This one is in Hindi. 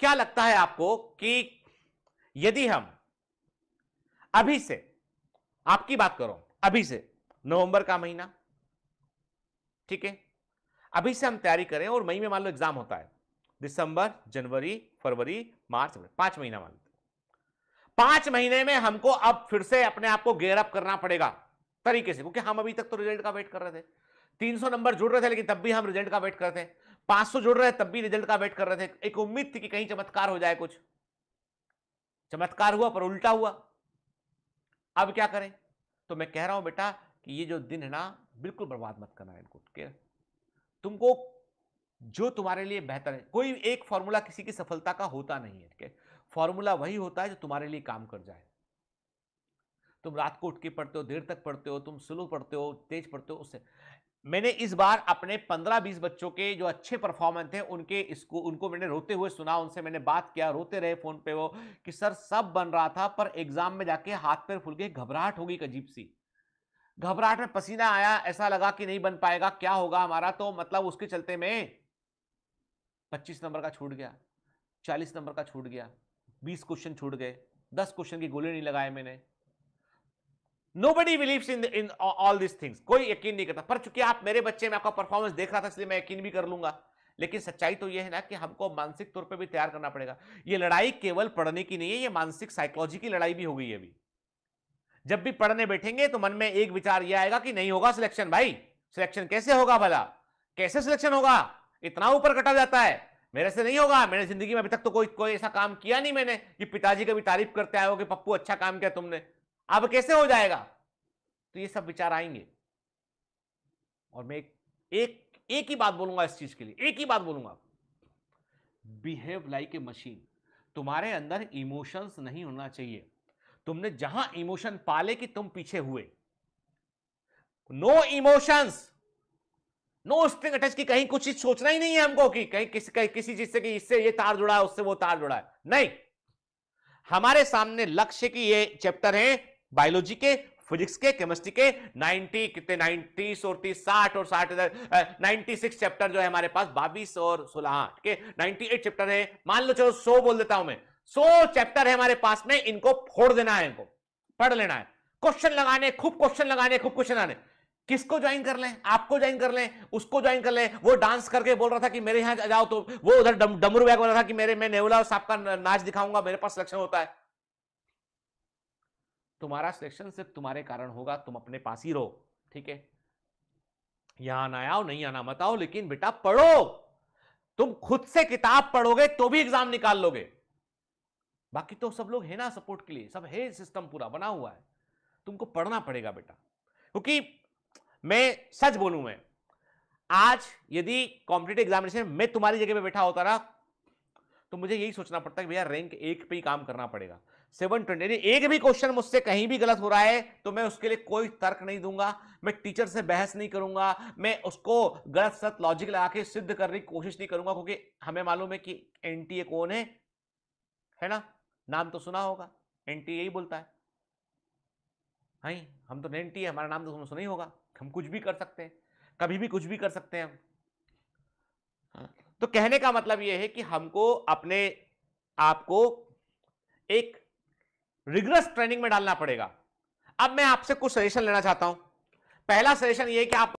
क्या लगता है आपको कि यदि हम अभी से आपकी बात करो अभी से नवंबर का महीना ठीक है अभी से हम तैयारी करें और मई में मान लो एग्जाम होता है दिसंबर जनवरी फरवरी मार्च पांच महीना मान लो पांच महीने में हमको अब फिर से अपने आप को गेयर अप करना पड़ेगा तरीके से क्योंकि हम अभी तक तो रिजल्ट का वेट कर रहे थे 300 नंबर जुड़ रहे थे लेकिन तब भी हम रिजल्ट का वेट कर रहे थे 500 जुड़ रहे तब भी रिजल्ट का वेट कर रहे थे एक उम्मीद थी कि कहीं चमत्कार हो जाए कुछ चमत्कार हुआ पर उल्टा हुआ अब क्या करें तो मैं कह रहा हूं बेटा कि ये जो दिन है ना बिल्कुल बर्बाद मत करना इनको के तुमको जो तुम्हारे लिए बेहतर है कोई एक फॉर्मूला किसी की सफलता का होता नहीं है ठीक है फॉर्मूला वही होता है जो तुम्हारे लिए काम कर जाए तुम रात को उठ के पढ़ते हो देर तक पढ़ते हो तुम स्लो पढ़ते हो तेज पढ़ते हो उससे मैंने इस बार अपने 15-20 बच्चों के जो अच्छे परफॉर्मेंस थे उनके इसको उनको मैंने रोते हुए सुना उनसे मैंने बात किया रोते रहे फोन पे वो कि सर सब बन रहा था पर एग्जाम में जाके हाथ पैर फुल गए घबराहट होगी अजीब सी घबराहट में पसीना आया ऐसा लगा कि नहीं बन पाएगा क्या होगा हमारा तो मतलब उसके चलते में पच्चीस नंबर का छूट गया चालीस नंबर का छूट गया बीस क्वेश्चन छूट गए दस क्वेश्चन की गोली नहीं लगाए मैंने nobody believes in in all this things कोई यकीन नहीं करता पर चूंकि आप मेरे बच्चे में आपका परफॉर्मेंस देख रहा था इसलिए मैं यकीन भी कर लूंगा लेकिन सच्चाई तो यह है ना कि हमको मानसिक तौर पर भी तैयार करना पड़ेगा ये लड़ाई केवल पढ़ने की नहीं है ये मानसिक साइकोलॉजी की लड़ाई भी हो गई है अभी जब भी पढ़ने बैठेंगे तो मन में एक विचार यह आएगा कि नहीं होगा सिलेक्शन भाई सिलेक्शन कैसे होगा भला कैसे सिलेक्शन होगा इतना ऊपर कटा जाता है मेरे से नहीं होगा मैंने जिंदगी में अभी तक तो कोई कोई ऐसा काम किया नहीं मैंने कि पिताजी कभी तारीफ करते आए हो कि पप्पू अच्छा काम किया तुमने अब कैसे हो जाएगा तो ये सब विचार आएंगे और मैं एक एक, एक ही बात बोलूंगा इस चीज के लिए एक ही बात बोलूंगा बिहेव लाइक ए मशीन तुम्हारे अंदर इमोशंस नहीं होना चाहिए तुमने जहां इमोशन पाले कि तुम पीछे हुए no emotions no string attach की कहीं कुछ चीज सोचना ही नहीं है हमको कि कहीं किसी कहीं किसी चीज से कि इससे ये तार जुड़ा है उससे वो तार जुड़ा है नहीं हमारे सामने लक्ष्य की ये चैप्टर है बायोलॉजी के फिजिक्स के केमिस्ट्री के 90 कितने 90 और 30 60 और 60 नाइनटी सिक्स चैप्टर जो है हमारे पास बाईस और सोलह हाँ, ठीक है नाइनटी एट चैप्टर है मान लो चलो सो बोल देता हूं मैं सो चैप्टर है हमारे पास में इनको फोड़ देना है इनको पढ़ लेना है क्वेश्चन लगाने खूब क्वेश्चन लगाने खूब क्वेश्चन आने किसको ज्वाइन कर लें आपको ज्वाइन कर लें उसको ज्वाइन कर लें वो डांस करके बोल रहा था कि मेरे यहां जाओ तो वो उधर डमरू बैग बोल रहा था कि मेरे मैं नेवला और साहब का नाच दिखाऊंगा मेरे पास सिलेक्शन होता है तुम्हारा सिलेक्शन सिर्फ तुम्हारे कारण होगा तुम अपने पास ही रहो ठीक है यहां ना आओ नहीं आना मत आओ लेकिन बेटा पढ़ो तुम खुद से किताब पढ़ोगे तो भी एग्जाम निकाल लोगे बाकी तो सब लोग है ना सपोर्ट के लिए सब है सिस्टम पूरा बना हुआ है तुमको पढ़ना पड़ेगा बेटा क्योंकि मैं सच बोलू मैं आज यदि कॉम्पिटेटिव एग्जामिनेशन में तुम्हारी जगह पे बैठा होता ना तो मुझे यही सोचना पड़ता है भैया रैंक एक पे ही काम करना पड़ेगा सेवन ट्वेंटी एक भी क्वेश्चन मुझसे कहीं भी गलत हो रहा है तो मैं उसके लिए कोई तर्क नहीं दूंगा मैं टीचर से बहस नहीं करूंगा मैं उसको गलत सत लॉजिक लगा के सिद्ध करने की कोशिश नहीं करूंगा क्योंकि हमें मालूम है कि एन कौन है है ना नाम तो सुना होगा एन यही बोलता है हाँ हम तो एन ए हमारा नाम तो सुना ही होगा हम कुछ भी कर सकते हैं कभी भी कुछ भी कर सकते हैं हम तो कहने का मतलब यह है कि हमको अपने आप को एक रिग्रस ट्रेनिंग में डालना पड़ेगा अब मैं आपसे कुछ सजेशन लेना चाहता हूं पहला सजेशन यह कि आप